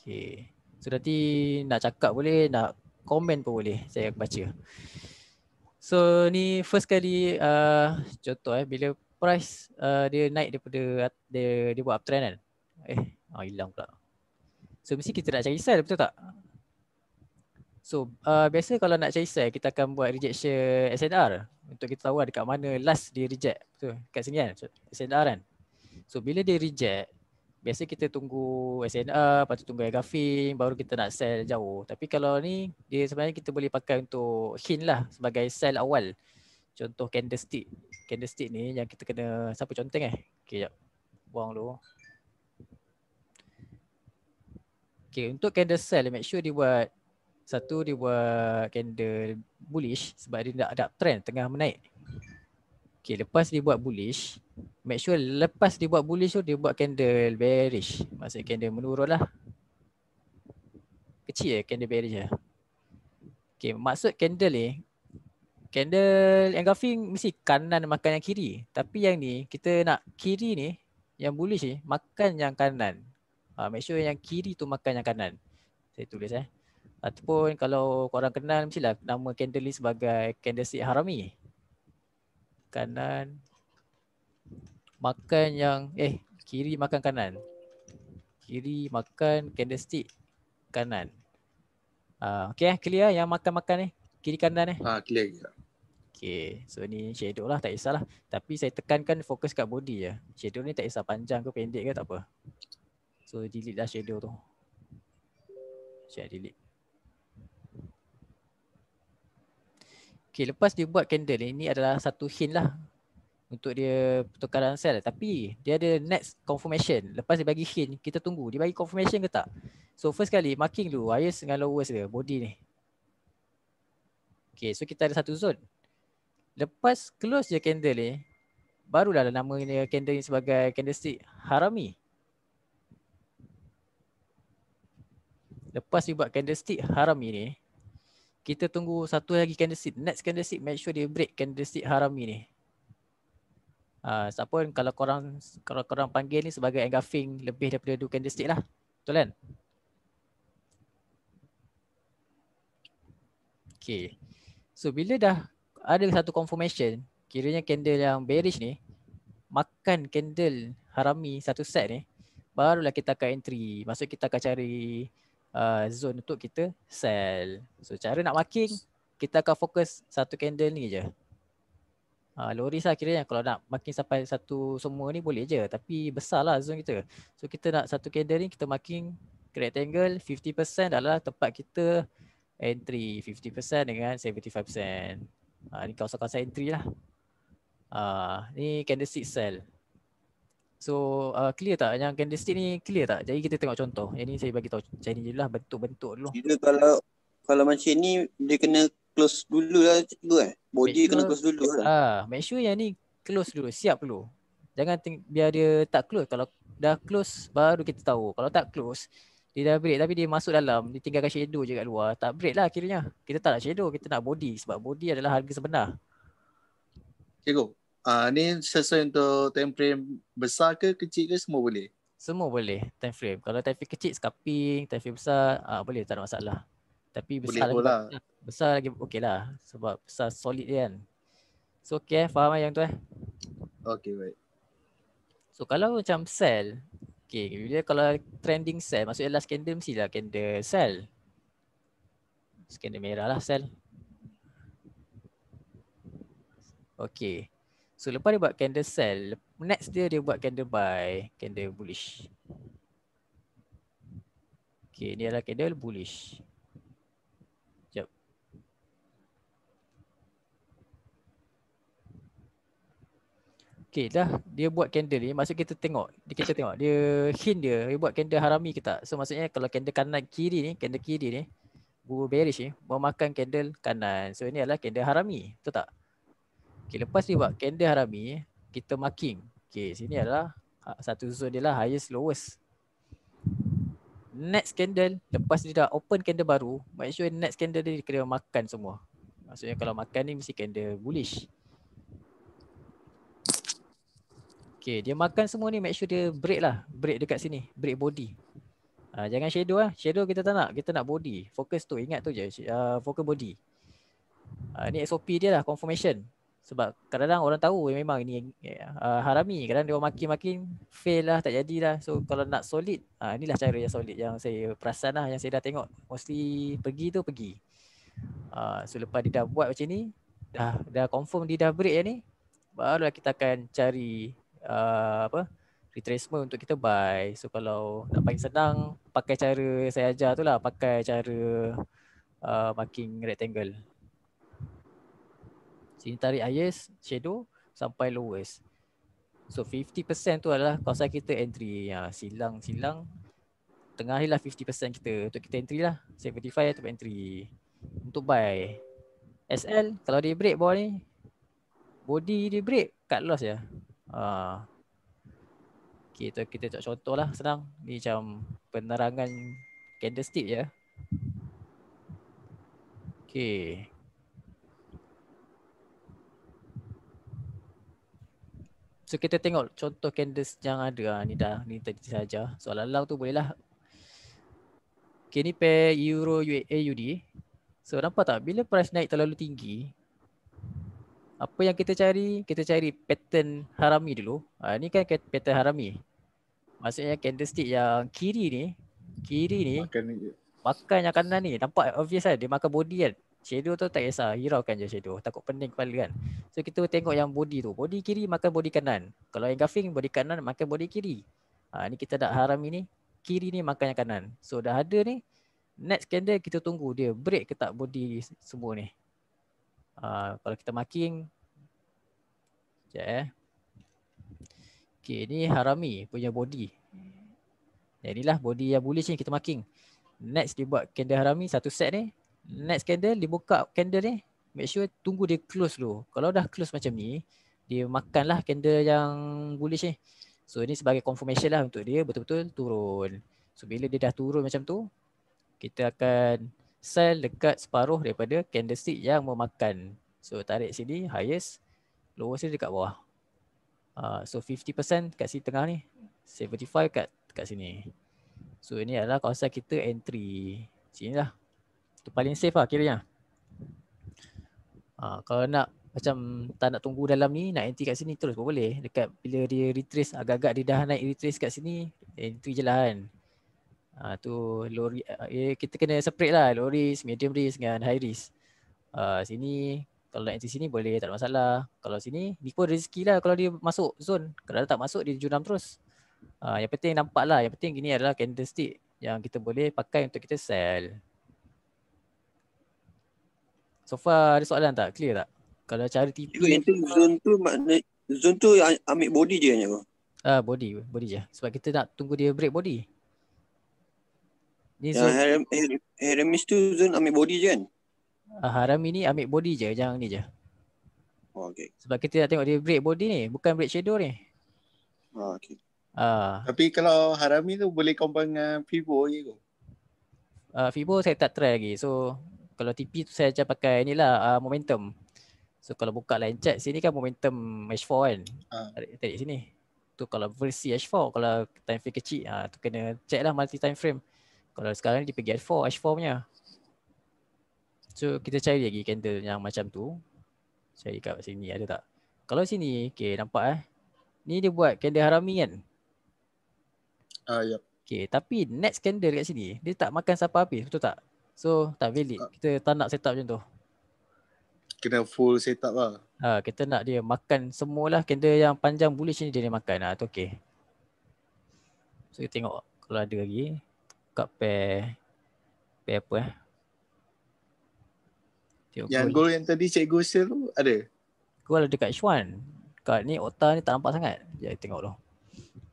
Okay. So nanti nak cakap boleh, nak komen pun boleh. Saya akan baca. So ni first kali uh, contoh eh bila price uh, dia naik daripada dia, dia buat uptrend kan. Eh, oh, hilang pula. So mesti kita nak cari sell betul tak? So uh, biasa kalau nak cari sell kita akan buat rejection SNR untuk kita tahu lah dekat mana last dia reject. Betul? kat sini kan SNR kan. So bila dia reject biasa kita tunggu SNR, ah, lepas tu tunggu Agafin, baru kita nak sell jauh. Tapi kalau ni, dia sebenarnya kita boleh pakai untuk hint lah sebagai sell awal. Contoh candlestick. Candlestick ni yang kita kena, siapa conteng eh? Okay, sekejap. Buang dulu. Okay, untuk candle sell, make sure dia buat satu dia buat candle bullish sebab dia nak ada trend, tengah menaik. Okay lepas dia buat bullish Make sure lepas dia buat bullish tu dia buat candle bearish Maksudnya candle menurun lah Kecil je candle bearish lah Okay maksud candle ni Candle engulfing mesti kanan makan yang kiri Tapi yang ni kita nak kiri ni Yang bullish ni makan yang kanan ha, Make sure yang kiri tu makan yang kanan Saya tulis eh Ataupun kalau korang kenal mestilah nama candle ni sebagai candlestick harami kanan makan yang eh kiri makan kanan kiri makan candlestick kanan uh, ah, okay eh, clear eh, yang makan makan ni eh? kiri kanan ni eh? ha, clear juga Okay, so ni shadow lah, tak kisahlah. Tapi saya tekankan fokus kat body je. Ya. Shadow ni tak kisah panjang ke pendek ke tak apa. So delete lah shadow tu. Saya delete. Okay lepas dia buat candle ni Ini adalah satu hint lah Untuk dia pertukaran sel Tapi dia ada next confirmation Lepas dia bagi hint Kita tunggu Dia bagi confirmation ke tak So first kali marking dulu Highest dengan lowest dia Body ni Okay so kita ada satu zone Lepas close je candle ni Barulah lah nama candle ni sebagai candlestick harami Lepas dia buat candlestick harami ni kita tunggu satu lagi candlestick. Next candlestick make sure dia break candlestick harami ni. Ah, uh, siapa kalau korang kalau korang panggil ni sebagai engulfing lebih daripada dua candlestick lah. Betul kan? Okay. So bila dah ada satu confirmation, kiranya candle yang bearish ni makan candle harami satu set ni, barulah kita akan entry. Maksud kita akan cari uh, zone untuk kita sell. So cara nak marking, kita akan fokus satu candle ni je. Uh, Loris lah kira kalau nak marking sampai satu semua ni boleh je. Tapi besar lah zone kita. So kita nak satu candle ni kita marking rectangle 50% adalah tempat kita entry 50% dengan 75%. Uh, ah, ni kawasan-kawasan entry lah. Uh, ni candlestick sell. So uh, clear tak yang candlestick ni clear tak? Jadi kita tengok contoh. Yang ni saya bagi tahu macam ni jelah bentuk-bentuk dulu. Jadi kalau kalau macam ni dia kena close dulu lah cikgu eh. Body sure, kena close dulu lah. Ah, make sure yang ni close dulu, siap dulu. Jangan ting- biar dia tak close. Kalau dah close baru kita tahu. Kalau tak close dia dah break tapi dia masuk dalam Dia tinggalkan shadow je kat luar Tak break lah akhirnya Kita tak nak shadow Kita nak body Sebab body adalah harga sebenar Cikgu Ah, uh, ni sesuai untuk time frame besar ke kecil ke semua boleh? Semua boleh time frame. Kalau time frame kecil scuping, time frame besar uh, boleh tak ada masalah. Tapi besar boleh lagi besar lagi lah. lah sebab besar solid dia kan. So okey eh, faham eh, yang tu eh? Okey, baik. So kalau macam sell, okay. bila kalau trending sell, maksudnya last candle mesti lah candle sell. Candle merah lah sell. Okay. So lepas dia buat candle sell, next dia dia buat candle buy, candle bullish. Okay, ni adalah candle bullish. Okay dah dia buat candle ni maksud kita tengok kita tengok dia hint dia dia buat candle harami ke tak so maksudnya kalau candle kanan kiri ni candle kiri ni bull bearish ni memakan candle kanan so ini adalah candle harami betul tak Okay, lepas ni buat candle harami, kita marking. Okay, sini adalah ha, satu zone dia lah highest lowest. Next candle, lepas dia dah open candle baru, make sure next candle dia kena makan semua. Maksudnya kalau makan ni mesti candle bullish. Okay, dia makan semua ni make sure dia break lah. Break dekat sini. Break body. Uh, jangan shadow lah. Shadow kita tak nak. Kita nak body. Fokus tu. Ingat tu je. Uh, fokus body. Uh, ni SOP dia lah. Confirmation sebab kadang-kadang orang tahu eh, memang ini uh, harami kadang dia makin-makin fail lah tak lah. so kalau nak solid uh, inilah cara yang solid yang saya perasan lah yang saya dah tengok Mesti pergi tu pergi uh, so lepas dia dah buat macam ni dah dah confirm dia dah break yang ni barulah kita akan cari uh, apa retracement untuk kita buy so kalau nak paling senang pakai cara saya ajar tu lah pakai cara uh, marking rectangle Sini tarik highest shadow sampai lowest. So 50% tu adalah kuasa kita entry. Ya, silang silang tengah hilah 50% kita untuk kita entry lah. 75 untuk entry. Untuk buy SL kalau dia break bawah ni body dia break cut loss ya. Ha. Okay, tu kita tak contoh lah senang. Ni macam penerangan candlestick ya. Okay, So kita tengok contoh candles yang ada ha, ni dah ni tadi saja. soalan lalang tu bolehlah. Okay ni pair euro AUD. Eh, so nampak tak bila price naik terlalu tinggi apa yang kita cari? Kita cari pattern harami dulu. Ha, ni kan pattern harami. Maksudnya candlestick yang kiri ni, kiri ni makan, makan yang kanan ni. Nampak obvious kan? Dia makan body kan? Shadow tu tak kisah Hiraukan je shadow Takut pening kepala kan So kita tengok yang body tu Body kiri makan body kanan Kalau yang gaffing Body kanan makan body kiri ha, Ni kita dah haram ini, Kiri ni makan yang kanan So dah ada ni Next candle kita tunggu Dia break ke tak body semua ni ha, Kalau kita marking Sekejap eh Okay ni harami punya body Jadi lah body yang bullish ni kita marking Next dia buat candle harami satu set ni next candle dia buka candle ni make sure tunggu dia close dulu kalau dah close macam ni dia makanlah candle yang bullish ni so ini sebagai confirmation lah untuk dia betul-betul turun so bila dia dah turun macam tu kita akan sell dekat separuh daripada candlestick yang memakan so tarik sini highest lower sini dekat bawah uh, so 50% kat sini tengah ni 75 kat kat sini so ini adalah kawasan kita entry sini lah tu paling safe lah kiranya. Ha, ah, kalau nak macam tak nak tunggu dalam ni, nak entry kat sini terus pun boleh. Dekat bila dia retrace agak-agak dia dah naik retrace kat sini, entry je lah kan. Ha, tu lori, eh, kita kena separate lah low risk, medium risk dengan high risk. Ha, sini kalau nak anti sini boleh tak ada masalah. Kalau sini ni pun rezeki lah kalau dia masuk zone. Kalau tak masuk dia jurnam terus. Ha, yang penting nampak lah. Yang penting ini adalah candlestick yang kita boleh pakai untuk kita sell. So far ada soalan tak? Clear tak? Kalau cari TP itu, itu zone tu makna zone tu ambil body je hanya. Ah uh, body body je. Sebab kita nak tunggu dia break body. Ni ya, zone haram, haram tu zone ambil body je kan? Ah uh, haram ini ambil body je jangan ni je. Oh, okay. Sebab kita nak tengok dia break body ni, bukan break shadow ni. Ah oh, okey. Ah. Tapi kalau haram tu boleh combine dengan fibo je ke? Uh, fibo saya tak try lagi. So kalau TP tu saya macam pakai ni lah uh, momentum So kalau buka line chat sini kan momentum H4 kan uh. Ah. Tarik sini Tu kalau versi H4 kalau time frame kecil uh, tu kena check lah multi time frame Kalau sekarang ni dia pergi H4, H4 punya So kita cari lagi candle yang macam tu Cari kat sini ada tak Kalau sini okay nampak eh Ni dia buat candle harami kan Ah uh, yep. Okay, tapi next candle kat sini dia tak makan siapa habis betul tak? So tak valid Kita tak nak set up macam tu Kena full set up lah ha, Kita nak dia makan semua lah Kena yang panjang bullish sini dia nak makan lah ha, Itu okay So kita tengok kalau ada lagi Buka pair Pair apa eh tengok Yang gol yang tadi cikgu share tu ada? Goal ada kat H1 Kat ni Okta ni tak nampak sangat Jadi tengok dulu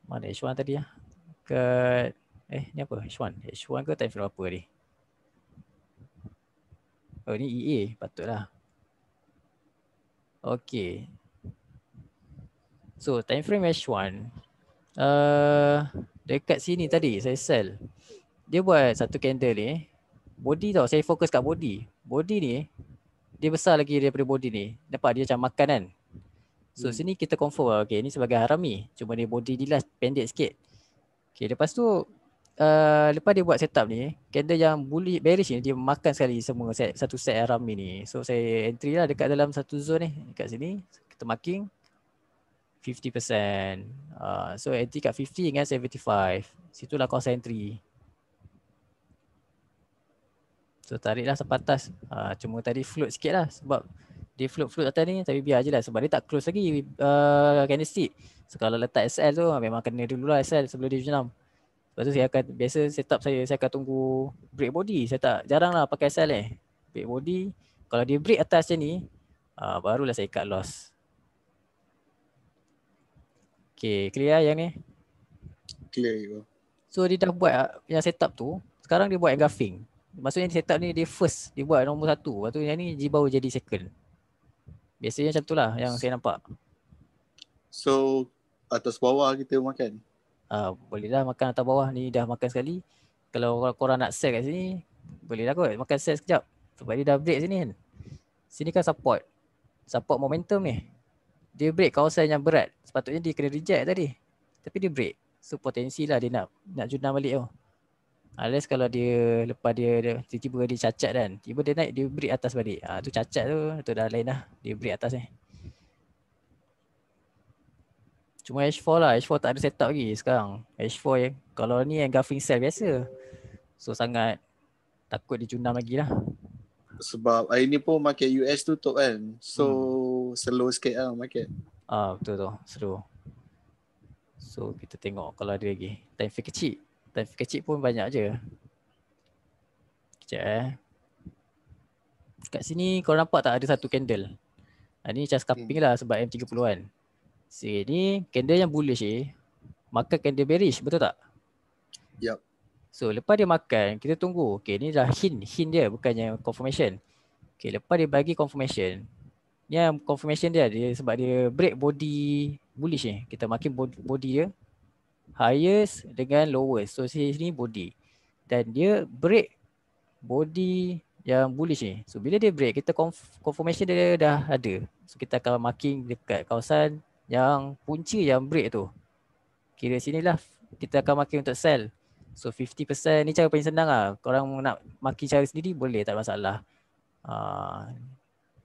Mana H1 tadi lah Kat Eh ni apa H1 H1 ke time frame apa tadi Oh ni EA patutlah. Okay. So time frame mesh 1 uh, dekat sini tadi saya sell. Dia buat satu candle ni. Eh. Body tau saya fokus kat body. Body ni eh, dia besar lagi daripada body ni. Nampak dia macam makan kan. So hmm. sini kita confirm lah. Okay ni sebagai harami. Cuma ni body dia lah pendek sikit. Okay lepas tu uh, lepas dia buat setup ni, candle yang bully bearish ni dia makan sekali semua set, satu set RAM ni. So saya entry lah dekat dalam satu zone ni dekat sini. Kita marking 50%. Uh, so entry kat 50 dengan 75. Situlah cost entry. So tariklah sepatas. Uh, cuma tadi float sikit lah sebab dia float-float atas ni tapi biar je lah sebab dia tak close lagi uh, candlestick. So kalau letak SL tu memang kena dulu lah SL sebelum dia jenam. Lepas tu saya akan biasa setup saya saya akan tunggu break body. Saya tak jaranglah pakai sel eh. break body kalau dia break atas macam ni uh, barulah saya ikat loss. Okay, clear yang ni? Clear juga. Ya, so dia dah buat ah, yang setup tu. Sekarang dia buat engulfing Maksudnya setup ni dia first. Dia buat nombor satu. Lepas tu yang ni dia baru jadi second. Biasanya macam tu lah yang saya nampak. So atas bawah kita makan? uh, ah, bolehlah makan atas bawah ni dah makan sekali kalau korang nak sell kat sini bolehlah kot makan sell sekejap sebab dia dah break sini kan sini kan support support momentum ni dia break kawasan yang berat sepatutnya dia kena reject tadi tapi dia break so potensi lah dia nak nak junam balik tu Unless kalau dia lepas dia tiba-tiba dia cacat kan Tiba dia naik dia break atas balik ha, Tu cacat tu tu dah lain lah Dia break atas ni eh. Cuma H4 lah, H4 tak ada setup lagi sekarang H4 ya, kalau ni yang guffing cell biasa So sangat takut dicundang lagi lah Sebab hari ni pun market US tutup kan So hmm. slow sikit lah market Ah betul tu, slow So kita tengok kalau ada lagi Time fee kecil, time fee kecil pun banyak je Sekejap eh Kat sini kau nampak tak ada satu candle Ini ah, just cupping hmm. lah sebab M30 kan Siri ni candle yang bullish eh makan candle bearish betul tak? Yep. So lepas dia makan kita tunggu. Okey ni dah hint hint dia bukannya confirmation. Okey lepas dia bagi confirmation. Ni confirmation dia dia sebab dia break body bullish ni. Kita makin body dia highest dengan lowest. So sini body dan dia break body yang bullish ni. So bila dia break kita confirmation dia dah ada. So kita akan marking dekat kawasan yang kunci yang break tu kira sini lah kita akan marking untuk sell so 50% ni cara paling senang lah korang nak marking cara sendiri boleh tak ada masalah uh,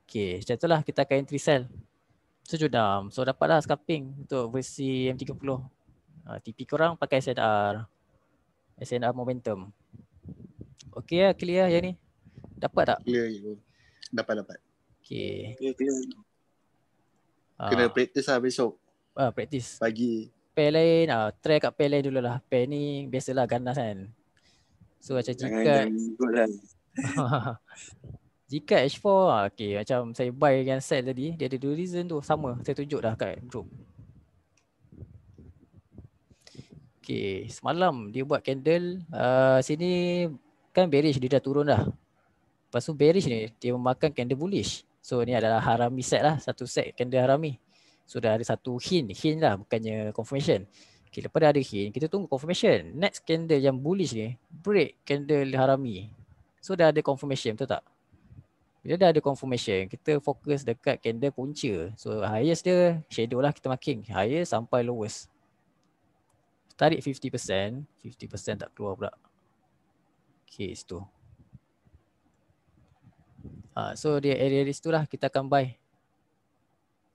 okay macam tu lah kita akan entry sell so jodam so dapat lah scalping untuk versi M30 uh, TP korang pakai SNR SNR momentum okay lah clear lah yang ni dapat tak? clear yeah, dapat dapat okay yeah, clear. Kena ah. practice lah besok Ah uh, practice Pagi Pair lain uh, Try kat pair lain dulu lah Pair ni Biasalah ganas kan So macam jikat Jika H4 Okay macam saya buy dengan sell tadi Dia ada dua reason tu Sama saya tunjuk dah kat group Okay semalam dia buat candle uh, Sini kan bearish dia dah turun dah Lepas tu bearish ni Dia memakan candle bullish So ni adalah harami set lah Satu set candle harami So dah ada satu hint Hint lah bukannya confirmation Okay lepas dah ada hint Kita tunggu confirmation Next candle yang bullish ni Break candle harami So dah ada confirmation betul tak? Bila dah ada confirmation Kita fokus dekat candle punca So highest dia Shadow lah kita marking Highest sampai lowest Tarik 50% 50% tak keluar pula Okay situ Ha, so dia area di situ lah kita akan buy.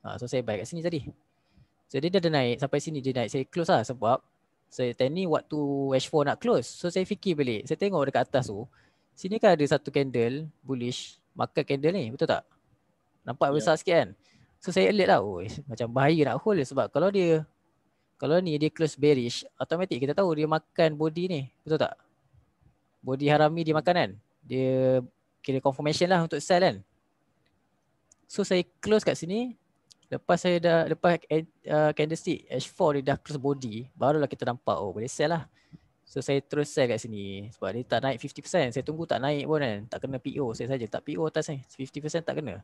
Ha, so saya buy kat sini tadi. So dia dah, naik sampai sini dia naik. Saya close lah sebab saya tanya ni waktu H4 nak close. So saya fikir balik. Saya tengok dekat atas tu. Sini kan ada satu candle bullish. Makan candle ni betul tak? Nampak ya. besar yeah. sikit kan? So saya alert lah. Oh, macam bahaya nak hold sebab kalau dia kalau ni dia close bearish, automatic kita tahu dia makan body ni. Betul tak? Body harami dia makan kan? Dia kira confirmation lah untuk sell kan. So saya close kat sini. Lepas saya dah lepas eh, uh, candlestick H4 dia dah close body, barulah kita nampak oh boleh sell lah. So saya terus sell kat sini sebab dia tak naik 50%. Saya tunggu tak naik pun kan. Tak kena PO saya saja tak PO atas ni. 50% tak kena.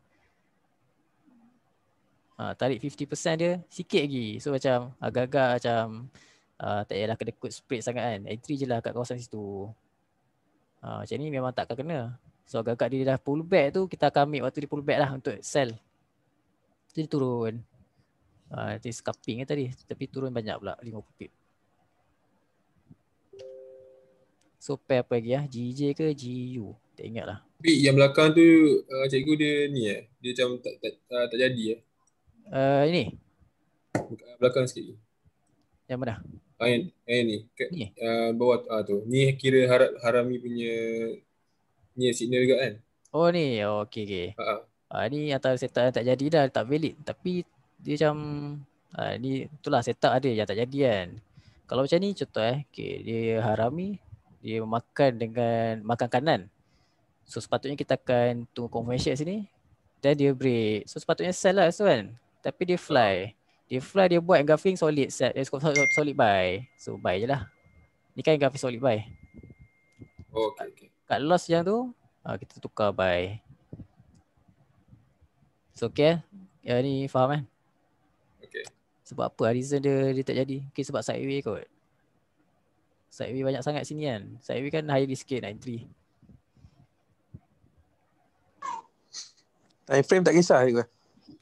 Ha, tarik 50% dia sikit lagi. So macam agak-agak macam uh, tak payahlah kedekut spread sangat kan. Entry je lah kat kawasan situ. Ha, macam ni memang takkan kena. So agak-agak dia dah pull back tu kita akan ambil waktu dia pull lah untuk sell. Tu dia turun. Ah uh, dia scalping ke tadi tapi turun banyak pula 50 pip. So pair apa lagi ya? Ah? GJ ke GU? Tak ingat lah. Tapi yang belakang tu uh, cikgu dia ni eh. Dia macam tak tak, tak, ah, tak jadi eh. Uh, ini. Belakang sikit. Yang mana? Ah, yang, ni. Ke, ni. Uh, bawah uh, tu. Ni kira harap harami punya ni signal juga kan. Oh ni, oh, okey okey. Uh-huh. Uh, ni atau setup tak jadi dah, tak valid. Tapi dia macam uh, ni itulah setup ada yang tak jadi kan. Kalau macam ni contoh eh, okay, dia harami, dia makan dengan makan kanan. So sepatutnya kita akan tunggu confirmation sini. Then dia break. So sepatutnya sell lah so kan. Tapi dia fly. Dia fly dia buat engraving solid set. Eh, solid buy. So buy je lah. Ni kan engraving solid buy. Oh, okay, okay kat last yang tu uh, kita tukar by It's okay eh. Yang ni faham kan? Okay Sebab apa ah, reason dia, dia tak jadi Okay sebab sideway kot Sideway banyak sangat sini kan Sideway kan high risk sikit nak entry Time frame tak kisah ke?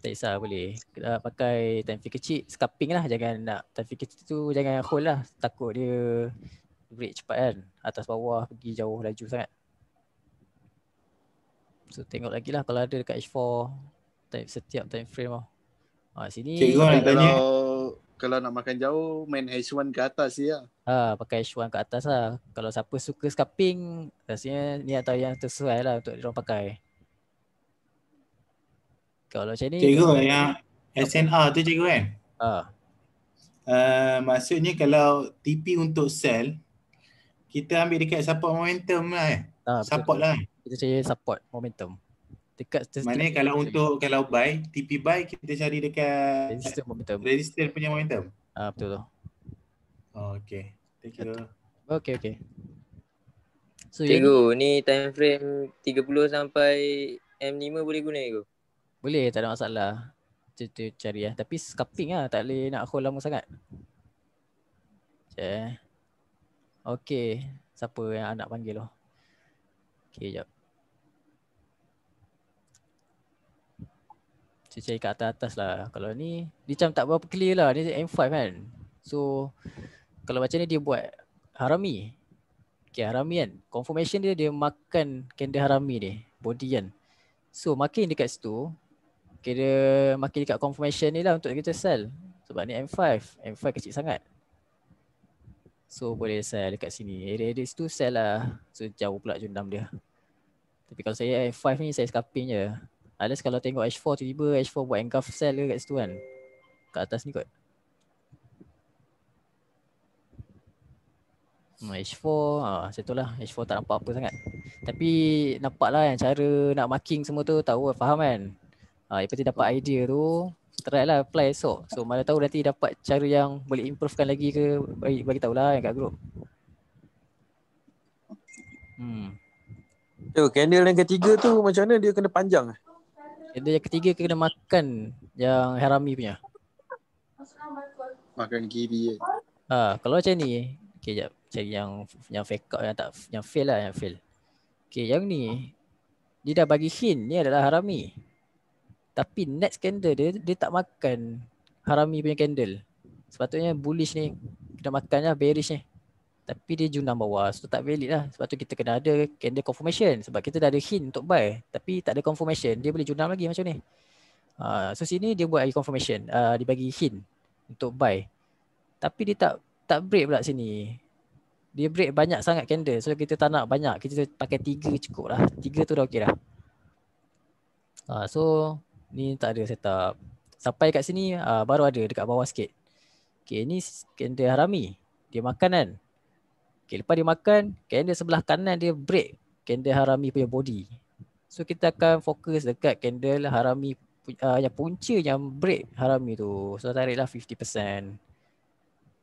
Tak kisah boleh Kita pakai time frame kecil Scuping lah jangan nak Time frame kecil tu jangan hold lah Takut dia upgrade cepat kan Atas bawah pergi jauh laju sangat So tengok lagi lah kalau ada dekat H4 type, Setiap time frame lah Ha sini okay, kan kalau, tanya. kalau nak makan jauh main H1 ke atas je lah ya. Ha pakai H1 ke atas lah Kalau siapa suka scuping Rasanya ni atau yang sesuai lah untuk diorang pakai Kalau macam ni Cikgu kan yang SNR tu cikgu kan Ha Uh, maksudnya kalau TP untuk sell kita ambil dekat support momentum lah eh. Ha, support lah. Kita cari support momentum. Dekat Mana kalau untuk kalau buy, TP buy kita cari dekat resistance momentum. Resistance punya momentum. Ah ha, betul tu. Oh, okay. Thank you. Okay okay. So, Cikgu, ni time frame 30 sampai M5 boleh guna Cikgu? Boleh, tak ada masalah. Cari, cari lah. Tapi scalping lah, tak boleh nak hold lama sangat. Okay. Okay. Siapa yang anak panggil tu? Okay, jap. Saya cari kat atas-atas lah. Kalau ni, dia macam tak berapa clear lah. Ni M5 kan. So, kalau macam ni dia buat harami. Okay, harami kan. Confirmation dia, dia makan kenda harami ni. Body kan. So, makin dekat situ, kira makin dekat confirmation ni lah untuk kita sell. Sebab ni M5. M5 kecil sangat. So boleh sell dekat sini. Area-area situ sell lah. So jauh pula jundam dia. Tapi kalau saya F5 ni saya scalping je. Unless kalau tengok H4 tu tiba H4 buat engulf sell ke kat situ kan. Kat atas ni kot. H4, hmm, ha, ah, macam tu lah. H4 tak nampak apa sangat. Tapi nampak lah yang cara nak marking semua tu tahu faham kan. Ha, yang penting dapat idea tu, try lah apply esok. So mana tahu nanti dapat cara yang boleh improvekan lagi ke bagi bagi tahulah yang kat group. Hmm. Tu candle yang ketiga tu macam mana dia kena panjang ah? Candle yang ketiga kena makan yang harami punya. Makan kiri dia Ha, kalau macam ni, okey jap cari yang yang fake yang tak yang fail lah yang fail. Okey yang ni dia dah bagi hint ni adalah harami. Tapi next candle dia dia tak makan harami punya candle. Sepatutnya bullish ni kena makan lah bearish ni. Tapi dia junam bawah. So tak valid lah. Sebab tu kita kena ada candle confirmation. Sebab kita dah ada hint untuk buy. Tapi tak ada confirmation. Dia boleh junam lagi macam ni. Uh, so sini dia buat lagi confirmation. Uh, dia bagi hint untuk buy. Tapi dia tak tak break pula sini. Dia break banyak sangat candle. So kita tak nak banyak. Kita pakai tiga cukup lah. Tiga tu dah okey lah. Uh, so Ni tak ada setup Sampai kat sini uh, baru ada dekat bawah sikit Okay ni kender harami Dia makan kan Okay lepas dia makan kender sebelah kanan dia break Kender harami punya body So kita akan fokus dekat candle lah, harami uh, yang punca yang break harami tu So tarik lah 50% uh,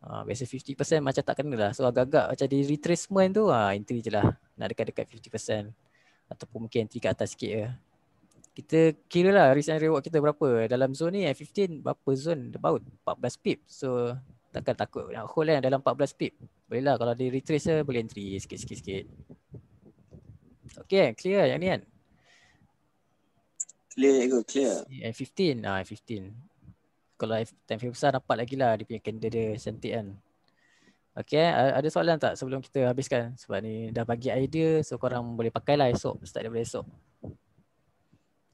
ah, Biasa 50% macam tak kena lah So agak-agak macam di retracement tu uh, Entry je lah Nak dekat-dekat 50% Ataupun mungkin entry kat atas sikit je kita kira lah risk and reward kita berapa dalam zone ni eh, F15 berapa zone about 14 pip so takkan takut nak hold kan dalam 14 pip boleh lah kalau dia retrace eh, boleh entry sikit-sikit Okay clear yang ni kan Clear ego clear F15 ah F15 kalau F10 besar dapat lagi lah dia punya candle dia cantik kan Okay ada soalan tak sebelum kita habiskan sebab ni dah bagi idea so korang boleh pakai lah esok start daripada esok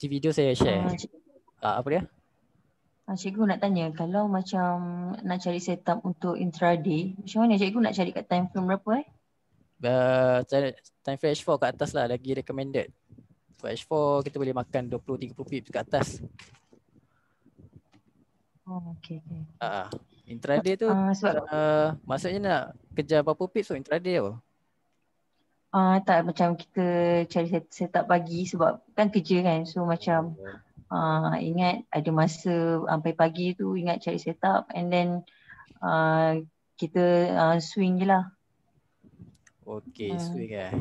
nanti video saya share. Uh, uh, apa dia? Uh, cikgu nak tanya kalau macam nak cari setup untuk intraday, macam mana cikgu nak cari kat time frame berapa eh? Uh, time frame H4 kat atas lah lagi recommended. For H4 kita boleh makan 20 30 pips kat atas. Oh, okay, Uh, intraday tu uh, sebab uh, maksudnya nak kejar berapa pips so intraday apa? uh, tak macam kita cari set, set up pagi sebab kan kerja kan. So macam uh, ingat ada masa sampai pagi tu ingat cari set up and then uh, kita uh, swing je lah. Okay uh. Hmm. swing eh.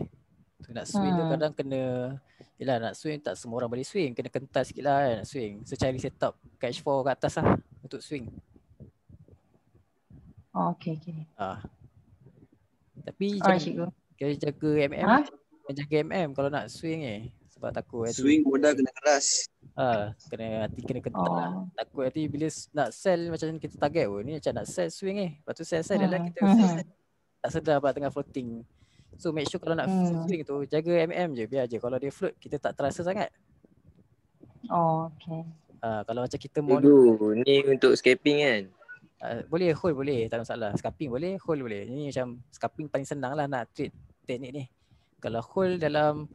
Tu nak swing uh. tu hmm. kadang kena yelah nak swing tak semua orang boleh swing. Kena kentas sikit lah kan nak swing. So cari set up catch four kat atas lah untuk swing. Oh, okay okay. Uh. Tapi Alright, Kena jaga MM. Ha? Kena jaga MM kalau nak swing eh. Sebab takut. Eh. Swing bunda kena keras. Ha, kena hati kena ketat lah. oh. lah. Takut hati bila nak sell macam kita target pun. Ni macam nak sell swing eh. Lepas tu sell-sell lah hmm. dah kita hmm. sell, Tak sedar apa tengah floating. So make sure kalau nak hmm. swing tu jaga MM je. Biar je. Kalau dia float kita tak terasa sangat. Oh okay. Ha, kalau macam kita mon- Ni untuk scaping kan? Eh, boleh hold boleh tak ada masalah scalping boleh hold boleh ini macam scalping paling senang lah nak trade teknik ni kalau hold dalam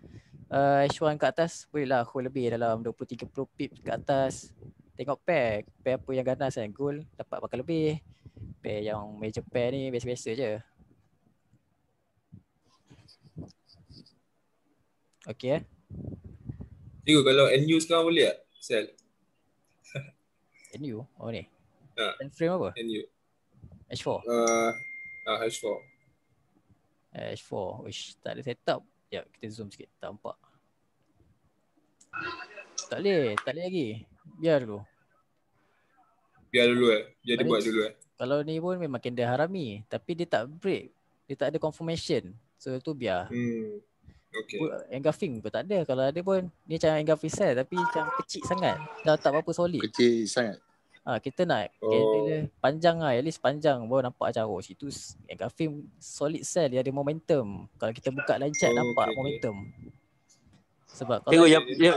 uh, eh, H1 ke atas boleh lah hold lebih dalam 20 30 pip ke atas tengok pair pair apa yang ganas kan gold dapat pakai lebih pair yang major pair ni biasa-biasa je Okay eh. Tengok kalau NU sekarang boleh tak? Sel. NU? Oh ni. Ha. And frame apa? And you. H4. Uh, uh, H4. H4. Wish, tak ada setup. Ya, kita zoom sikit. Tak nampak. Tak boleh. Tak boleh lagi. Biar dulu. Biar dulu eh. Biar dia buat dulu eh. Kalau ni pun memang kena harami. Tapi dia tak break. Dia tak ada confirmation. So tu biar. Hmm. Okay. Engraving pun tak ada. Kalau ada pun. Ni macam engraving cell. Tapi macam kecil sangat. Dah tak apa-apa solid. Kecil sangat. Ha, kita nak oh. kereta panjang lah, at least panjang baru nampak macam oh situ yang film solid sell dia ada momentum. Kalau kita buka line chat oh, nampak okay. momentum. Sebab kalau Tengok yang, yang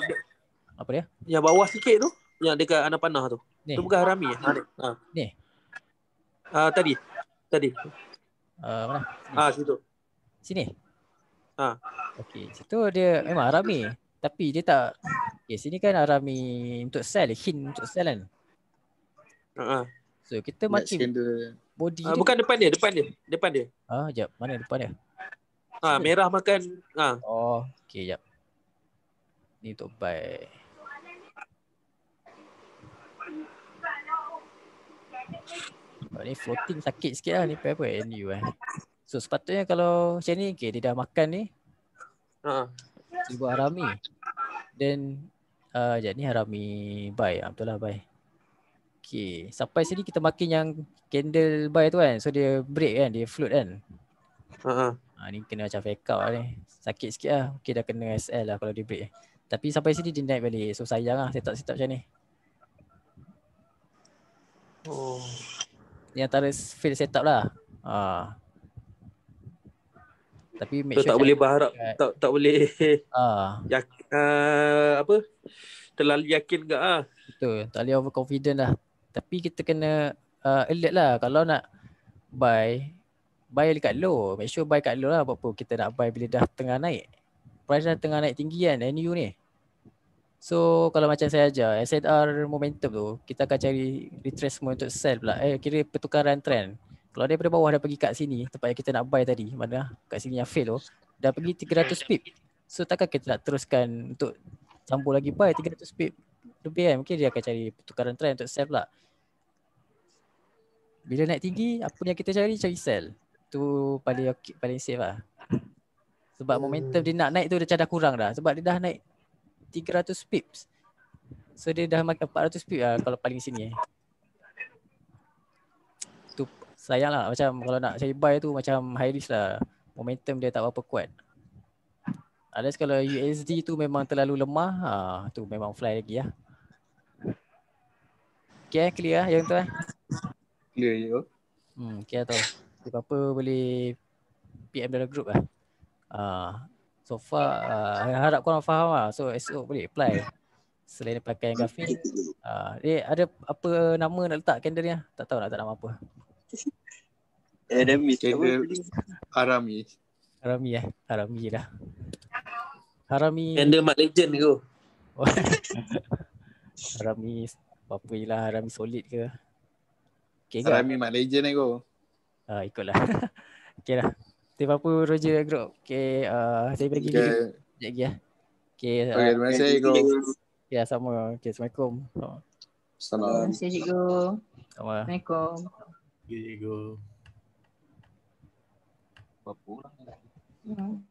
apa dia? Yang bawah sikit tu, yang dekat anak panah tu. Ni. Tu bukan harami ya? Eh? Ha. Ni. Ah ha. tadi. Tadi. Ah uh, mana? Ah ha, situ. Sini. Ah. Ha. Okey, situ dia memang harami tapi dia tak Okay, sini kan harami untuk sell, hint untuk sell kan. Ha. So kita Next macam candle. body uh, bukan depan dia, depan dia. Depan dia. Ha, ah, jap. Mana depan dia? Ha, ah, merah makan ha. Ah. Oh, okey jap. Ni untuk bye. Sebab ni floating sakit sikit lah ni apa NU eh. So sepatutnya kalau macam ni okay, dia dah makan ni. Ha. Uh-huh. Dia buat harami. Then uh, jap ni harami bye. Ah, betul lah bye. Okay, sampai sini kita makin yang candle buy tu kan So dia break kan, dia float kan uh-huh. ha, Ni kena macam fake out lah ni Sakit sikit lah, okay dah kena SL lah kalau dia break Tapi sampai sini dia naik balik, so sayang lah setup-setup macam ni Oh Ni antara fail setup lah ha. Tapi make sure tak boleh berharap tak tak boleh ha. Ah. yak, uh, apa terlalu yakin ke ah. Betul, tak boleh confident lah. Tapi kita kena uh, alert lah kalau nak buy buy dekat low. Make sure buy kat low lah apa pun kita nak buy bila dah tengah naik. Price dah tengah naik tinggi kan NU ni. So kalau macam saya ajar SNR momentum tu kita akan cari retracement untuk sell pula. Eh kira pertukaran trend. Kalau daripada bawah dah pergi kat sini tempat yang kita nak buy tadi mana kat sini yang fail tu dah pergi 300 pip. So takkan kita nak teruskan untuk sambung lagi buy 300 pip lebih kan mungkin dia akan cari pertukaran trend untuk sell pula bila naik tinggi apa yang kita cari cari sell tu paling paling safe lah sebab hmm. momentum dia nak naik tu dah dah kurang dah sebab dia dah naik 300 pips so dia dah makan 400 pips lah kalau paling sini eh. tu sayang lah macam kalau nak cari buy tu macam high risk lah momentum dia tak apa kuat Unless kalau USD tu memang terlalu lemah, ha, tu memang fly lagi lah. Okay, clear lah yang tu lah. Clear je. Oh. Hmm, okay lah tau. Tiba apa boleh PM dalam group lah. Uh, so far, uh, harap korang faham lah. So, SO boleh apply. Selain pakai yang grafik. Uh, eh, ada apa nama nak letak candle ni Tak tahu nak letak nama apa. Adamis. Arami. Arami eh. Arami lah. Harami Kender Mark Legend tu Harami Apa-apa je lah Harami solid ke okay, Harami Mark Legend tu uh, ah, Ikutlah Okay lah Terima apa Roger Agro Okay uh, ah, Saya pergi. okay. Sekejap lagi lah Okay, ah. okay uh, Terima kasih Agro Ya sama okay, Assalamualaikum Assalamualaikum Assalamualaikum Assalamualaikum Assalamualaikum Assalamualaikum Assalamualaikum Assalamualaikum